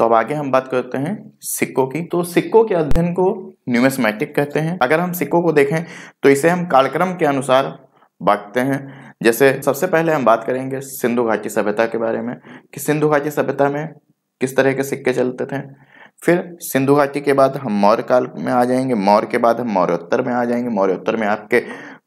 तो अब आगे हम बात करते हैं सिक्कों की तो सिक्कों के अध्ययन को न्यूमेस्मेटिक कहते हैं अगर हम सिक्कों को देखें तो इसे हम कालक्रम के अनुसार बांटते हैं जैसे सबसे पहले हम बात करेंगे सिंधु घाटी सभ्यता के बारे में कि सिंधु घाटी सभ्यता में किस तरह के सिक्के चलते थे फिर सिंधु घाटी के बाद हम मौर्य काल में आ जाएंगे मौर्य के बाद हम मौर्योत्तर में आ जाएंगे मौर्योत्तर में आपके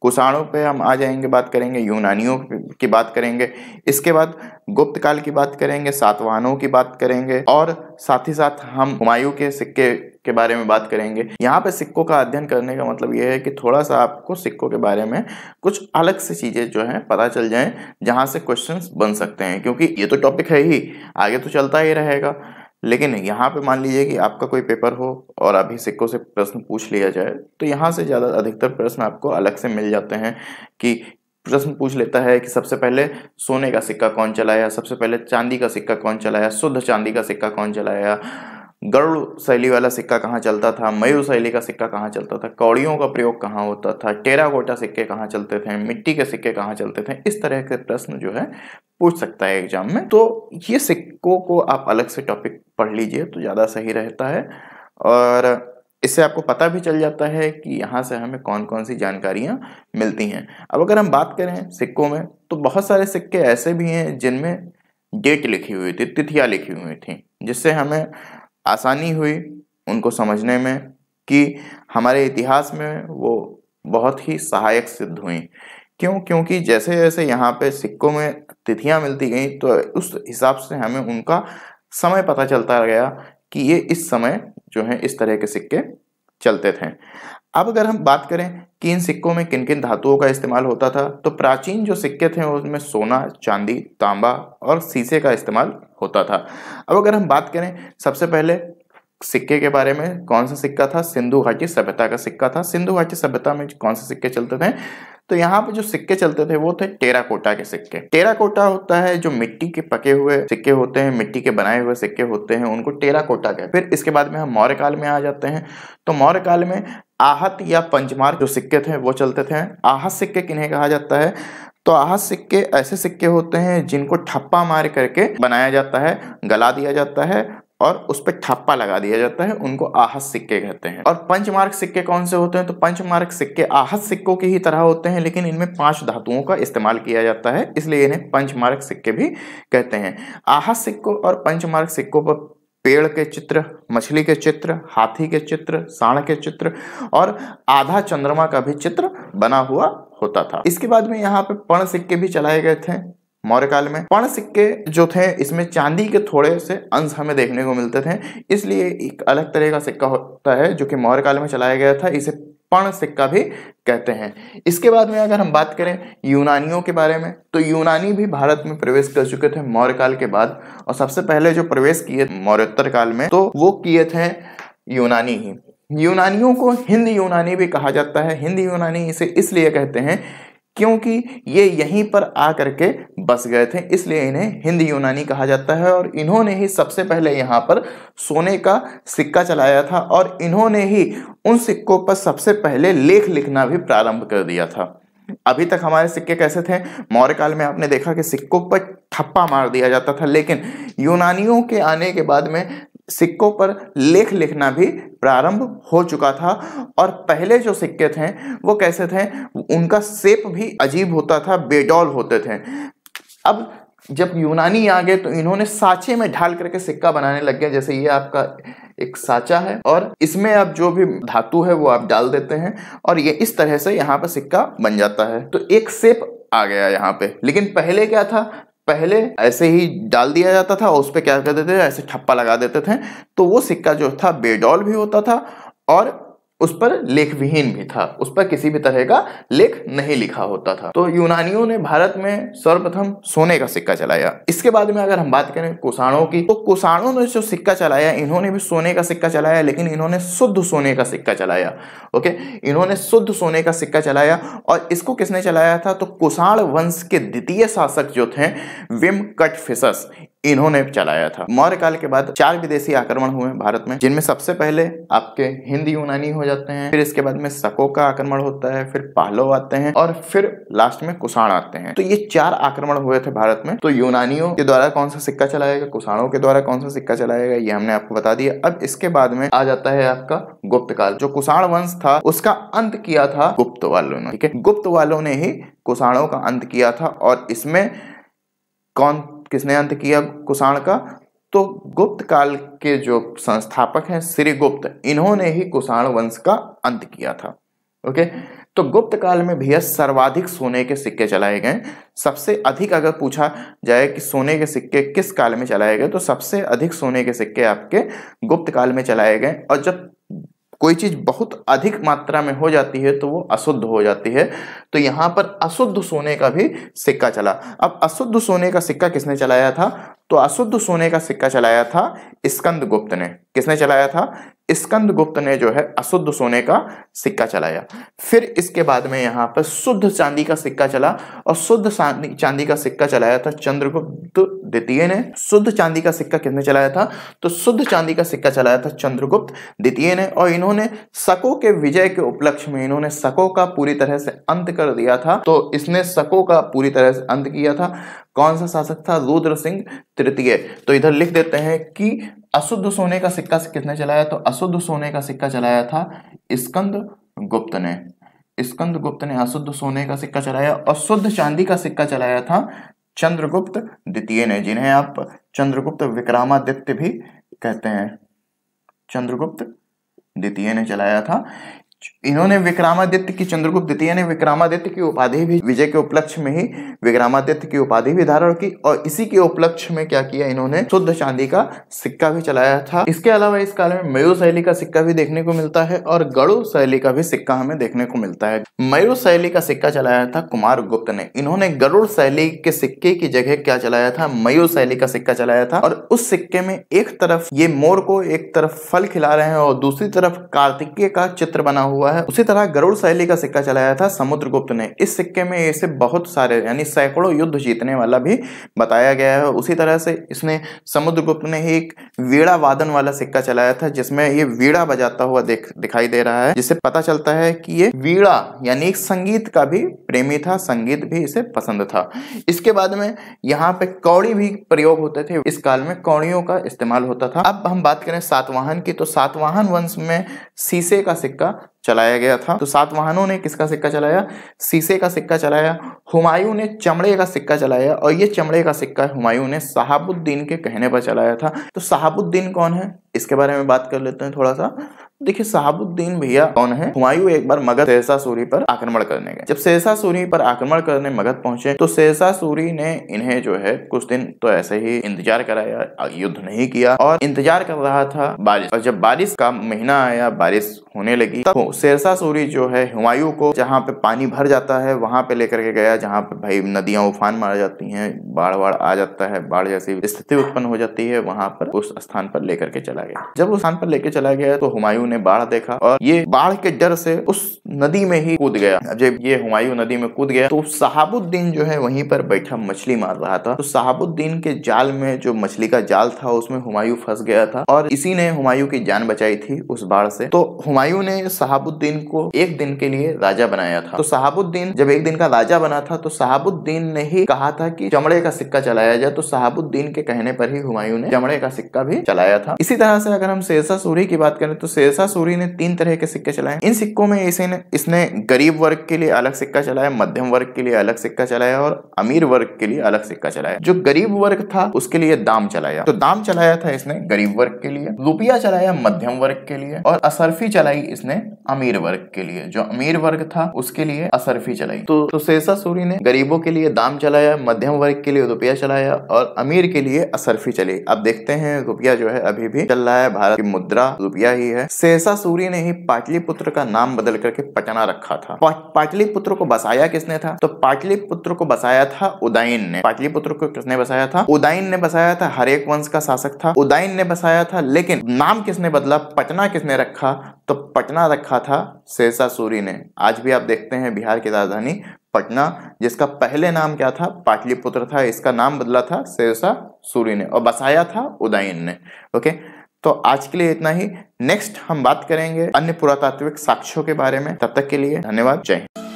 कुषाणों पे हम आ जाएंगे बात करेंगे यूनानियों की बात करेंगे इसके बाद गुप्त काल की बात करेंगे सातवाहनों की बात करेंगे और साथ ही साथ हम हुमायूं के सिक्के के बारे में बात करेंगे यहाँ पे सिक्कों का अध्ययन करने का मतलब ये है कि थोड़ा सा आपको सिक्कों के बारे में कुछ अलग से चीज़ें जो हैं पता चल जाएँ जहाँ से क्वेश्चन बन सकते हैं क्योंकि ये तो टॉपिक है ही आगे तो चलता ही रहेगा लेकिन यहाँ पे मान लीजिए कि आपका कोई पेपर हो और अभी सिक्कों से प्रश्न पूछ लिया जाए तो यहाँ से ज़्यादा अधिकतर प्रश्न आपको अलग से मिल जाते हैं कि प्रश्न पूछ लेता है कि सबसे पहले सोने का सिक्का कौन चलाया सबसे पहले चांदी का सिक्का कौन चलाया शुद्ध चांदी का सिक्का कौन चलाया गरुड़ शैली वाला सिक्का कहाँ चलता था मयूर शैली का सिक्का कहाँ चलता था कौड़ियों का प्रयोग कहाँ होता था टेरा गोटा सिक्के कहाँ चलते थे मिट्टी के सिक्के कहाँ चलते थे इस तरह के प्रश्न जो है पूछ सकता है एग्जाम में तो ये सिक्कों को आप अलग से टॉपिक पढ़ लीजिए तो ज़्यादा सही रहता है और इससे आपको पता भी चल जाता है कि यहाँ से हमें कौन कौन सी जानकारियाँ मिलती हैं अब अगर हम बात करें सिक्कों में तो बहुत सारे सिक्के ऐसे भी हैं जिनमें डेट लिखी हुई थी तिथियाँ लिखी हुई थी जिससे हमें आसानी हुई उनको समझने में कि हमारे इतिहास में वो बहुत ही सहायक सिद्ध हुई क्यों क्योंकि जैसे जैसे यहाँ पे सिक्कों में तिथियां मिलती गई तो उस हिसाब से हमें उनका समय पता चलता गया कि ये इस समय जो है इस तरह के सिक्के चलते थे अब अगर हम बात करें कि इन सिक्कों में किन किन धातुओं का इस्तेमाल होता था तो प्राचीन जो सिक्के थे उनमें सोना चांदी तांबा और शीशे का इस्तेमाल होता था अब अगर हम बात करें सबसे पहले सिक्के के बारे में कौन सा सिक्का था सिंधु घाटी सभ्यता का सिक्का था सिंधु घाटी सभ्यता में कौन से सिक्के चलते थे तो यहाँ पे जो सिक्के चलते थे वो थे टेराकोटा के सिक्के टेराकोटा होता है जो मिट्टी के पके हुए सिक्के होते हैं मिट्टी के बनाए हुए सिक्के होते हैं उनको टेराकोटा कहते हैं फिर इसके बाद में हम मौर्य काल में आ जाते हैं तो मौर्य काल में आहत या पंचमार जो सिक्के थे वो चलते थे आहत सिक्के किन्हें कहा जाता है तो आहत सिक्के ऐसे सिक्के होते हैं जिनको ठप्पा मार करके बनाया जाता है गला दिया जाता है और उस पर ठप्पा लगा दिया जाता है उनको आहत सिक्के कहते हैं और पंचमार्क सिक्के कौन से होते हैं तो पंचमार्क सिक्के आहत सिक्कों की ही तरह होते हैं लेकिन इनमें पांच धातुओं का इस्तेमाल किया जाता है इसलिए इन्हें पंचमार्क सिक्के भी कहते हैं आहत सिक्कों और पंचमार्क सिक्कों पर पेड़ के चित्र मछली के चित्र हाथी के चित्र साण के चित्र और आधा चंद्रमा का भी चित्र बना हुआ होता था इसके बाद में यहाँ पे पण सिक्के भी चलाए गए थे मौर्य काल में पण सिक्के जो थे इसमें चांदी के थोड़े से अंश हमें देखने को मिलते थे इसलिए एक अलग तरह का सिक्का होता है जो कि मौर्य काल में चलाया गया था इसे पण सिक्का भी कहते हैं इसके बाद में अगर हम बात करें यूनानियों के बारे में तो यूनानी भी भारत में प्रवेश कर चुके थे मौर्य काल के बाद और सबसे पहले जो प्रवेश किए मौर्योत्तर काल में तो वो किए थे यूनानी ही यूनानियों को हिंद यूनानी भी कहा जाता है हिंद यूनानी इसे इसलिए कहते हैं क्योंकि ये यहीं पर आ के बस गए थे इसलिए इन्हें हिंद यूनानी कहा जाता है और इन्होंने ही सबसे पहले यहाँ पर सोने का सिक्का चलाया था और इन्होंने ही उन सिक्कों पर सबसे पहले लेख लिखना भी प्रारंभ कर दिया था अभी तक हमारे सिक्के कैसे थे मौर्य काल में आपने देखा कि सिक्कों पर ठप्पा मार दिया जाता था लेकिन यूनानियों के आने के बाद में सिक्कों पर लेख लिखना भी प्रारंभ हो चुका था और पहले जो सिक्के थे वो कैसे थे उनका सेप भी अजीब होता था बेडॉल होते थे अब जब यूनानी आ गए तो इन्होंने साचे में ढाल करके सिक्का बनाने लग गया जैसे ये आपका एक साचा है और इसमें आप जो भी धातु है वो आप डाल देते हैं और ये इस तरह से यहाँ पर सिक्का बन जाता है तो एक सेप आ गया यहाँ पे लेकिन पहले क्या था पहले ऐसे ही डाल दिया जाता था और उस पर क्या कर देते थे ऐसे ठप्पा लगा देते थे तो वो सिक्का जो था बेडॉल भी होता था और उस पर लेख विहीन भी था उस पर किसी भी तरह का लेख नहीं लिखा होता था तो यूनानियों ने भारत में सर्वप्रथम सोने का सिक्का चलाया इसके बाद में अगर हम बात करें कुषाणों की तो कुषाणों ने जो सिक्का चलाया इन्होंने भी सोने का सिक्का चलाया लेकिन इन्होंने शुद्ध सोने का सिक्का चलाया ओके इन्होंने शुद्ध सोने का सिक्का चलाया और इसको किसने चलाया था तो कुषाण वंश के द्वितीय शासक जो थे विम कट इन्होंने चलाया था मौर्य काल के बाद चार विदेशी आक्रमण हुए भारत में जिनमें सबसे पहले आपके हिंदी यूनानी हो जाते हैं फिर इसके बाद में सको का आक्रमण होता है फिर पालो आते हैं और फिर लास्ट में कुषाण आते हैं तो ये चार आक्रमण हुए थे भारत में तो यूनानियों के द्वारा कौन सा सिक्का चलाया गया कुषाणों के द्वारा कौन सा सिक्का चलाया गया ये हमने आपको बता दिया अब इसके बाद में आ जाता है आपका गुप्त काल जो कुषाण वंश था उसका अंत किया था गुप्त वालों ने ठीक है गुप्त वालों ने ही कुषाणों का अंत किया था और इसमें कौन किसने अंत किया कुषाण का तो गुप्त काल के जो संस्थापक हैं श्री गुप्त इन्होंने ही कुषाण वंश का अंत किया था ओके तो गुप्त काल में भैया सर्वाधिक सोने के सिक्के चलाए गए सबसे अधिक अगर पूछा जाए कि सोने के सिक्के किस काल में चलाए गए तो सबसे अधिक सोने के सिक्के आपके गुप्त काल में चलाए गए और जब कोई चीज बहुत अधिक मात्रा में हो जाती है तो वो अशुद्ध हो जाती है तो यहाँ पर अशुद्ध सोने का भी सिक्का चला अब अशुद्ध सोने का सिक्का किसने चलाया था तो अशुद्ध सोने का सिक्का चलाया था स्कंद गुप्त ने किसने चलाया था स्कंद गुप्त ने जो है अशुद्ध सोने का सिक्का चलाया फिर इसके बाद में यहाँ पर शुद्ध चांदी का सिक्का चला और शुद्ध चांदी का सिक्का चलाया था चंद्रगुप्त द्वितीय ने शुद्ध चांदी का सिक्का किसने चलाया था तो शुद्ध चांदी का सिक्का चलाया था चंद्रगुप्त द्वितीय ने और इन्होंने सको के विजय के उपलक्ष्य में इन्होंने सको का पूरी तरह से अंत कर दिया था तो इसने सको का पूरी तरह से अंत किया था कौन सा शासक था रुद्र सिंह तृतीय तो इधर लिख देते हैं कि अशुद्ध सोने का सिक्का सिक्का किसने चलाया तो अशुद्ध सोने का सिक्का चलाया था स्कंद गुप्त ने स्कंद गुप्त ने अशुद्ध सोने का सिक्का चलाया और शुद्ध चांदी का सिक्का चलाया था चंद्रगुप्त द्वितीय ने जिन्हें आप चंद्रगुप्त विक्रमादित्य भी कहते हैं चंद्रगुप्त द्वितीय ने चलाया था इन्होंने विक्रमादित्य की चंद्रगुप्त द्वितीय ने विक्रमादित्य की उपाधि भी विजय के उपलक्ष्य में ही विक्रमादित्य की उपाधि भी धारण की और इसी के उपलक्ष्य में क्या किया इन्होंने शुद्ध चांदी का सिक्का भी चलाया था इसके अलावा इस काल में मयूर शैली का सिक्का भी देखने को मिलता है और गड़ो शैली का भी सिक्का हमें देखने को मिलता है मयूर शैली का सिक्का चलाया था कुमार गुप्त ने इन्होंने गरुड़ शैली के सिक्के की जगह क्या चलाया था मयूर शैली का सिक्का चलाया था और उस सिक्के में एक तरफ ये मोर को एक तरफ फल खिला रहे हैं और दूसरी तरफ कार्तिकीय का चित्र बना बना हुआ है उसी तरह गरुड़ शैली का सिक्का चलाया था समुद्रगुप्त ने इस सिक्के में इसे बहुत सारे यानी सैकड़ों युद्ध जीतने वाला भी बताया गया है उसी तरह से इसने समुद्रगुप्त ने ही एक वीड़ा वादन वाला सिक्का चलाया था जिसमें ये वीड़ा बजाता हुआ दिखाई दे रहा है जिससे पता चलता है कि ये वीड़ा यानी संगीत का भी प्रेमी था संगीत भी इसे पसंद था इसके बाद में यहाँ पे कौड़ी भी प्रयोग होते थे इस काल में कौड़ियों का इस्तेमाल होता था अब हम बात करें सातवाहन की तो सातवाहन वंश में शीशे का सिक्का चलाया गया था तो सात वाहनों ने किसका सिक्का चलाया शीशे का सिक्का चलाया हुमायूं ने चमड़े का सिक्का चलाया और ये चमड़े का सिक्का हुमायूं ने साहबुद्दीन के कहने पर चलाया था तो साहबुद्दीन कौन है इसके बारे में बात कर लेते हैं थोड़ा सा देखिए शहाबुद्दीन भैया कौन है हुमायूं एक बार मगध सहसा सूरी पर आक्रमण करने गए जब सहसा सूरी पर आक्रमण करने मगध पहुंचे तो सहसा सूरी ने इन्हें जो है कुछ दिन तो ऐसे ही इंतजार कराया युद्ध नहीं किया और इंतजार कर रहा था बारिश और जब बारिश का महीना आया बारिश होने लगी तब सहसा सूरी जो है हुमायूं को जहाँ पे पानी भर जाता है वहां पे लेकर के गया जहाँ पे भाई नदियां उफान मार जाती है बाढ़ बाढ़ आ जाता है बाढ़ जैसी स्थिति उत्पन्न हो जाती है वहां पर उस स्थान पर लेकर के चला गया जब उस स्थान पर लेकर चला गया तो हुमायूं हुमायूं ने बाढ़ देखा और ये बाढ़ के डर से उस नदी में ही कूद गया जब ये हुमायूं नदी में कूद गया तो शहाबुद्दीन जो है वहीं पर बैठा मछली मार रहा था तो शहाबुद्दीन के जाल में जो मछली का जाल था उसमें हुमायूं फंस गया था और इसी ने हुमायूं की जान बचाई थी उस बाढ़ से तो हुमायूं ने शहाबुद्दीन को एक दिन के लिए राजा बनाया था तो शहाबुद्दीन जब एक दिन का राजा बना था तो शहाबुद्दीन ने ही कहा था कि चमड़े का सिक्का चलाया जाए तो शहाबुद्दीन के कहने पर ही हुमायूं ने चमड़े का सिक्का भी चलाया था इसी तरह से अगर हम शेरशाह सूरी की बात करें तो शेर शेरशाह सूरी ने तीन तरह के सिक्के चलाए इन सिक्कों में इसने इसने गरीब वर्ग के लिए अलग सिक्का चलाया मध्यम वर्ग के लिए अलग सिक्का चलाया और अमीर वर्ग के लिए अलग सिक्का चलाया जो गरीब वर्ग था उसके लिए दाम चलाया तो दाम चलाया था इसने गरीब वर्ग के लिए रुपया चलाया मध्यम वर्ग के लिए और असरफी चलाई इसने अमीर वर्ग के लिए जो अमीर वर्ग था उसके लिए असरफी चलाई तो, तो सूरी ने गरीबों के लिए दाम चलाया मध्यम वर्ग के लिए रुपया चलाया और अमीर के लिए असरफी चली अब देखते हैं रुपया जो है अभी भी चल रहा है भारत की मुद्रा रुपया ही है सहसा सूर्य ने ही पाटलिपुत्र का नाम बदल करके पटना रखा था पाटलिपुत्र को बसाया किसने था तो पाटलिपुत्र को बसाया था उदयन ने पाटलिपुत्र को किसने बसाया था उदयन ने बसाया था हरेक वंश का शासक था उदयन ने बसाया था लेकिन नाम किसने बदला पटना किसने रखा तो पटना रखा था सहसा सूरी ने आज भी आप देखते हैं बिहार की राजधानी पटना जिसका पहले नाम क्या था पाटलिपुत्र था इसका नाम बदला था सहसा सूरी ने और बसाया था उदयन ने ओके तो आज के लिए इतना ही नेक्स्ट हम बात करेंगे अन्य पुरातात्विक साक्ष्यों के बारे में तब तक के लिए धन्यवाद जय हिंद